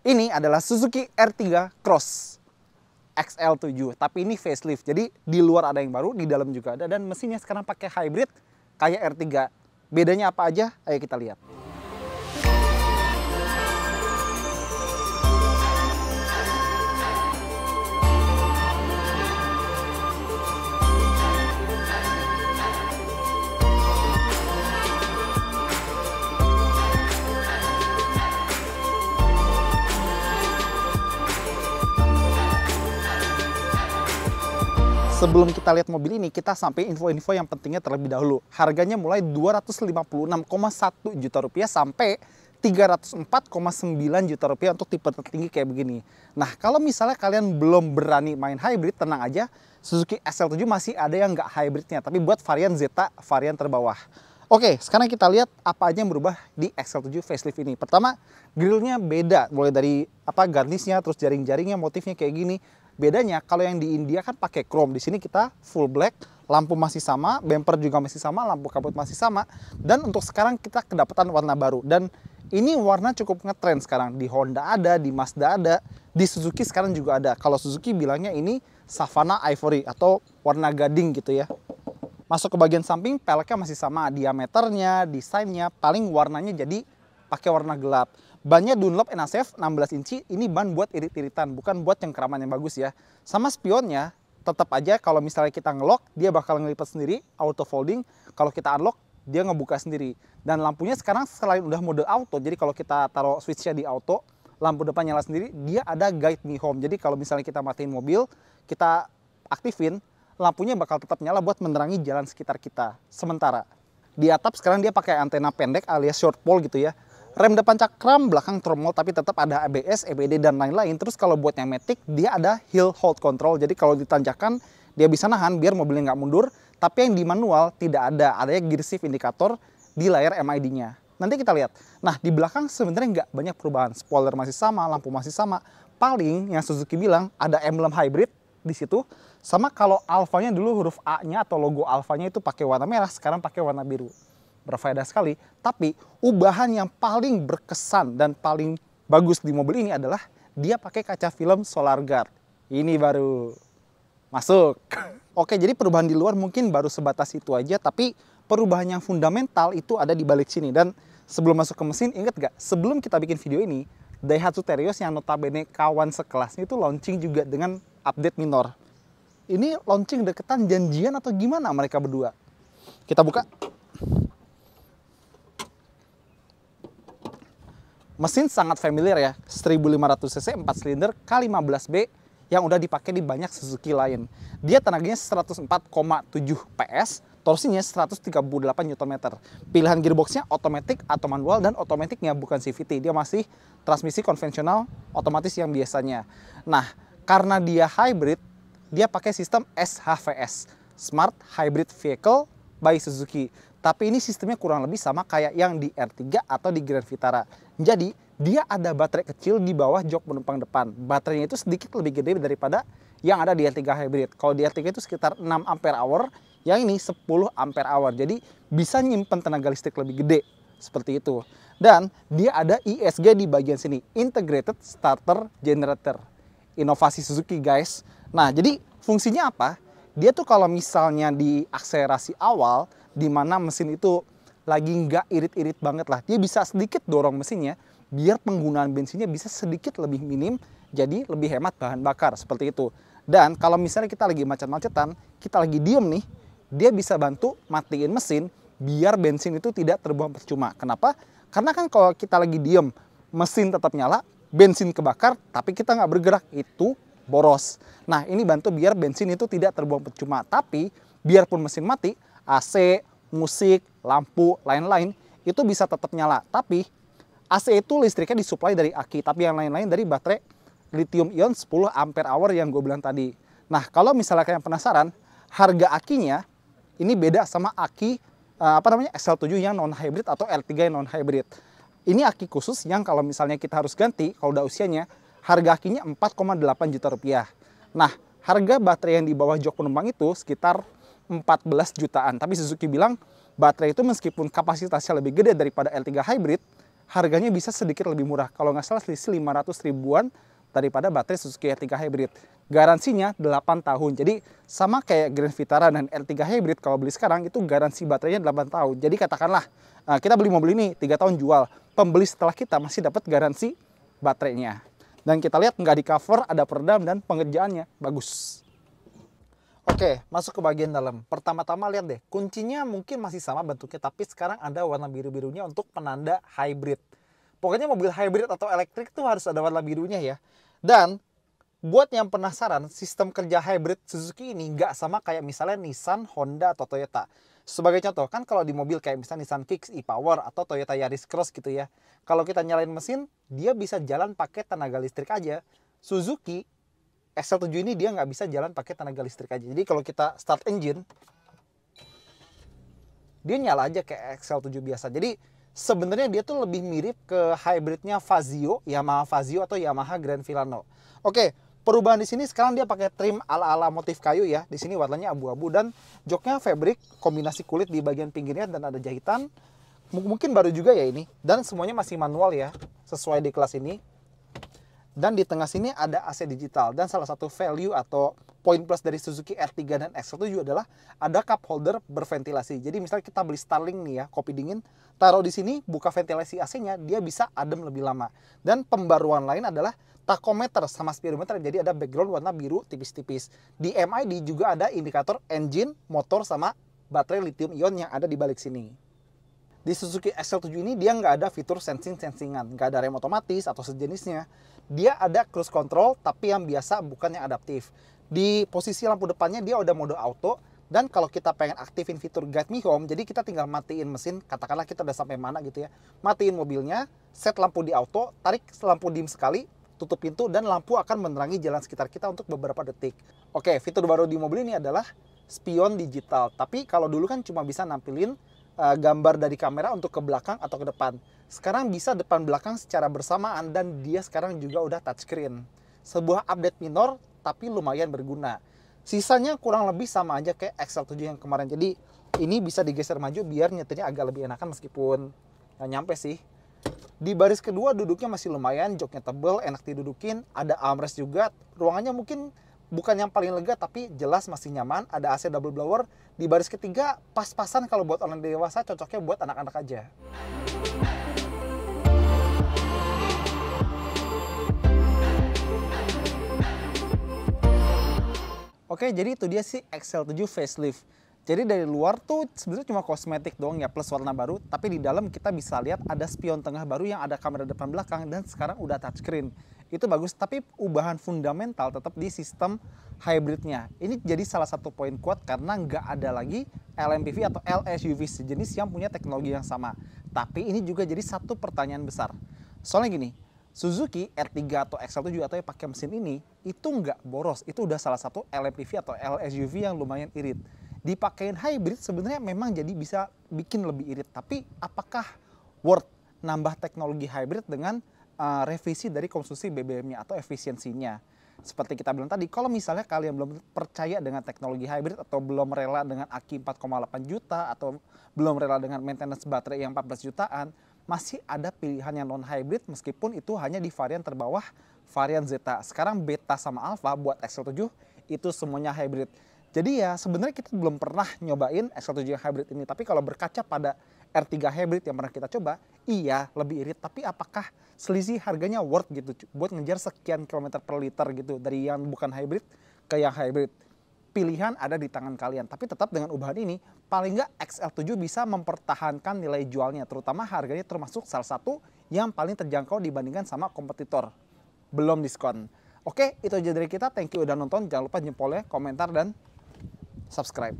Ini adalah Suzuki R3 Cross XL7, tapi ini facelift. Jadi di luar ada yang baru, di dalam juga ada dan mesinnya sekarang pakai hybrid kayak R3. Bedanya apa aja? Ayo kita lihat. Sebelum kita lihat mobil ini, kita sampai info-info yang pentingnya terlebih dahulu. Harganya mulai 256,1 juta rupiah sampai 304,9 juta rupiah untuk tipe tertinggi kayak begini. Nah, kalau misalnya kalian belum berani main hybrid, tenang aja. Suzuki SL7 masih ada yang nggak hybridnya, tapi buat varian Zeta, varian terbawah. Oke, sekarang kita lihat apa aja yang berubah di XL7 facelift ini. Pertama, grillnya beda, mulai dari apa garnisnya, terus jaring-jaringnya, motifnya kayak gini. Bedanya kalau yang di India kan pakai chrome, di sini kita full black, lampu masih sama, bumper juga masih sama, lampu kabut masih sama. Dan untuk sekarang kita kedapatan warna baru dan ini warna cukup ngetrend sekarang di Honda ada, di Mazda ada, di Suzuki sekarang juga ada. Kalau Suzuki bilangnya ini Savana Ivory atau warna gading gitu ya. Masuk ke bagian samping, peleknya masih sama, diameternya, desainnya, paling warnanya jadi pakai warna gelap. Bannya Dunlop Enasef 16 inci, ini ban buat irit-iritan, bukan buat cengkeraman yang bagus ya. Sama spionnya, tetap aja kalau misalnya kita ngelok dia bakal ngelipat sendiri, auto folding. Kalau kita unlock, dia ngebuka sendiri. Dan lampunya sekarang selain udah mode auto, jadi kalau kita taruh switchnya di auto, lampu depan nyala sendiri, dia ada guide me home. Jadi kalau misalnya kita matiin mobil, kita aktifin, lampunya bakal tetap nyala buat menerangi jalan sekitar kita. Sementara, di atap sekarang dia pakai antena pendek alias short pole gitu ya Rem depan cakram, belakang tromol tapi tetap ada ABS, EBD dan lain-lain. Terus kalau buat yang Matic dia ada hill hold control. Jadi kalau ditanjakan dia bisa nahan biar mobilnya nggak mundur. Tapi yang di manual tidak ada, adanya gear shift indikator di layar MID-nya. Nanti kita lihat. Nah di belakang sebenarnya nggak banyak perubahan. Spoiler masih sama, lampu masih sama. Paling yang Suzuki bilang ada emblem hybrid di situ. Sama kalau alfanya dulu huruf A-nya atau logo alfanya itu pakai warna merah, sekarang pakai warna biru berfaedah sekali. Tapi ubahan yang paling berkesan dan paling bagus di mobil ini adalah dia pakai kaca film solar guard. Ini baru masuk. Oke, jadi perubahan di luar mungkin baru sebatas itu aja, tapi perubahan yang fundamental itu ada di balik sini. Dan sebelum masuk ke mesin, inget gak? Sebelum kita bikin video ini, Daihatsu Terios yang notabene kawan sekelasnya itu launching juga dengan update minor. Ini launching deketan janjian atau gimana mereka berdua? Kita buka. Mesin sangat familiar ya, 1500 cc 4 silinder K15B yang udah dipakai di banyak Suzuki lain. Dia tenaganya 104,7 PS, torsinya 138 Nm. Pilihan gearboxnya otomatis atau manual dan otomatisnya bukan CVT. Dia masih transmisi konvensional otomatis yang biasanya. Nah, karena dia hybrid, dia pakai sistem SHVS, Smart Hybrid Vehicle by Suzuki. Tapi ini sistemnya kurang lebih sama kayak yang di R3 atau di Grand Vitara. Jadi dia ada baterai kecil di bawah jok penumpang depan. Baterainya itu sedikit lebih gede daripada yang ada di R3 hybrid. Kalau di R3 itu sekitar 6 ampere hour, yang ini 10 ampere hour. Jadi bisa nyimpen tenaga listrik lebih gede seperti itu. Dan dia ada ISG di bagian sini, Integrated Starter Generator. Inovasi Suzuki guys. Nah jadi fungsinya apa? Dia tuh kalau misalnya di akselerasi awal, di mana mesin itu lagi nggak irit-irit banget lah. Dia bisa sedikit dorong mesinnya biar penggunaan bensinnya bisa sedikit lebih minim jadi lebih hemat bahan bakar seperti itu. Dan kalau misalnya kita lagi macet-macetan, kita lagi diem nih, dia bisa bantu matiin mesin biar bensin itu tidak terbuang percuma. Kenapa? Karena kan kalau kita lagi diem, mesin tetap nyala, bensin kebakar, tapi kita nggak bergerak, itu boros. Nah ini bantu biar bensin itu tidak terbuang percuma. Tapi biarpun mesin mati, AC, musik, lampu, lain-lain, itu bisa tetap nyala. Tapi AC itu listriknya disuplai dari aki, tapi yang lain-lain dari baterai lithium ion 10 ampere hour yang gue bilang tadi. Nah, kalau misalnya kalian penasaran, harga akinya ini beda sama aki eh, apa namanya XL7 yang non hybrid atau L3 yang non hybrid. Ini aki khusus yang kalau misalnya kita harus ganti kalau udah usianya harga akinya 4,8 juta rupiah. Nah, harga baterai yang di bawah jok penumpang itu sekitar 14 jutaan. Tapi Suzuki bilang baterai itu meskipun kapasitasnya lebih gede daripada L3 hybrid, harganya bisa sedikit lebih murah. Kalau nggak salah selisih 500 ribuan daripada baterai Suzuki l 3 Hybrid. Garansinya 8 tahun. Jadi sama kayak Grand Vitara dan l 3 Hybrid kalau beli sekarang itu garansi baterainya 8 tahun. Jadi katakanlah eh, kita beli mobil ini 3 tahun jual. Pembeli setelah kita masih dapat garansi baterainya. Dan kita lihat nggak di cover ada peredam dan pengerjaannya. Bagus. Oke, masuk ke bagian dalam. Pertama-tama lihat deh, kuncinya mungkin masih sama bentuknya, tapi sekarang ada warna biru-birunya untuk penanda hybrid. Pokoknya mobil hybrid atau elektrik tuh harus ada warna birunya ya. Dan buat yang penasaran, sistem kerja hybrid Suzuki ini nggak sama kayak misalnya Nissan, Honda, atau Toyota. Sebagai contoh, kan kalau di mobil kayak misalnya Nissan Kicks, e-Power, atau Toyota Yaris Cross gitu ya. Kalau kita nyalain mesin, dia bisa jalan pakai tenaga listrik aja. Suzuki SL7 ini dia nggak bisa jalan pakai tenaga listrik aja. Jadi kalau kita start engine, dia nyala aja kayak XL7 biasa. Jadi sebenarnya dia tuh lebih mirip ke hybridnya Fazio, Yamaha Fazio atau Yamaha Grand Filano. Oke, perubahan di sini sekarang dia pakai trim ala-ala motif kayu ya. Di sini warnanya abu-abu dan joknya fabric, kombinasi kulit di bagian pinggirnya dan ada jahitan. mungkin baru juga ya ini. Dan semuanya masih manual ya, sesuai di kelas ini dan di tengah sini ada AC digital dan salah satu value atau point plus dari Suzuki R3 dan X1 juga adalah ada cup holder berventilasi. Jadi misalnya kita beli Starlink nih ya, kopi dingin, taruh di sini, buka ventilasi AC-nya, dia bisa adem lebih lama. Dan pembaruan lain adalah tachometer sama speedometer, jadi ada background warna biru tipis-tipis. Di MID juga ada indikator engine, motor, sama baterai lithium ion yang ada di balik sini. Di Suzuki XL7 ini dia nggak ada fitur sensing-sensingan, nggak ada rem otomatis atau sejenisnya. Dia ada cruise control tapi yang biasa bukan yang adaptif. Di posisi lampu depannya dia udah mode auto, dan kalau kita pengen aktifin fitur Guide Me Home, jadi kita tinggal matiin mesin, katakanlah kita udah sampai mana gitu ya. Matiin mobilnya, set lampu di auto, tarik lampu dim sekali, tutup pintu, dan lampu akan menerangi jalan sekitar kita untuk beberapa detik. Oke, fitur baru di mobil ini adalah spion digital. Tapi kalau dulu kan cuma bisa nampilin uh, gambar dari kamera untuk ke belakang atau ke depan. Sekarang bisa depan belakang secara bersamaan dan dia sekarang juga udah touchscreen. Sebuah update minor tapi lumayan berguna. Sisanya kurang lebih sama aja kayak XL7 yang kemarin. Jadi ini bisa digeser maju biar nyetirnya agak lebih enakan meskipun nggak nyampe sih. Di baris kedua duduknya masih lumayan, joknya tebel, enak didudukin, ada armrest juga. Ruangannya mungkin bukan yang paling lega tapi jelas masih nyaman ada AC double blower di baris ketiga pas-pasan kalau buat orang dewasa cocoknya buat anak-anak aja Oke, jadi itu dia sih XL7 facelift. Jadi dari luar tuh sebenarnya cuma kosmetik doang ya plus warna baru, tapi di dalam kita bisa lihat ada spion tengah baru yang ada kamera depan belakang dan sekarang udah touchscreen itu bagus tapi ubahan fundamental tetap di sistem hybridnya ini jadi salah satu poin kuat karena nggak ada lagi LMPV atau LSUV sejenis yang punya teknologi yang sama tapi ini juga jadi satu pertanyaan besar soalnya gini Suzuki R3 e atau XL7 atau yang pakai mesin ini itu nggak boros itu udah salah satu LMPV atau LSUV yang lumayan irit dipakein hybrid sebenarnya memang jadi bisa bikin lebih irit tapi apakah worth nambah teknologi hybrid dengan uh, revisi dari konsumsi BBM-nya atau efisiensinya. Seperti kita bilang tadi, kalau misalnya kalian belum percaya dengan teknologi hybrid atau belum rela dengan aki 4,8 juta atau belum rela dengan maintenance baterai yang 14 jutaan, masih ada pilihan yang non hybrid meskipun itu hanya di varian terbawah varian Zeta. Sekarang beta sama alpha buat XL7 itu semuanya hybrid. Jadi ya sebenarnya kita belum pernah nyobain XL7 hybrid ini, tapi kalau berkaca pada R3 hybrid yang pernah kita coba, iya lebih irit tapi apakah selisih harganya worth gitu buat ngejar sekian kilometer per liter gitu dari yang bukan hybrid ke yang hybrid pilihan ada di tangan kalian tapi tetap dengan ubahan ini paling nggak XL7 bisa mempertahankan nilai jualnya terutama harganya termasuk salah satu yang paling terjangkau dibandingkan sama kompetitor belum diskon oke itu aja dari kita thank you udah nonton jangan lupa jempolnya komentar dan subscribe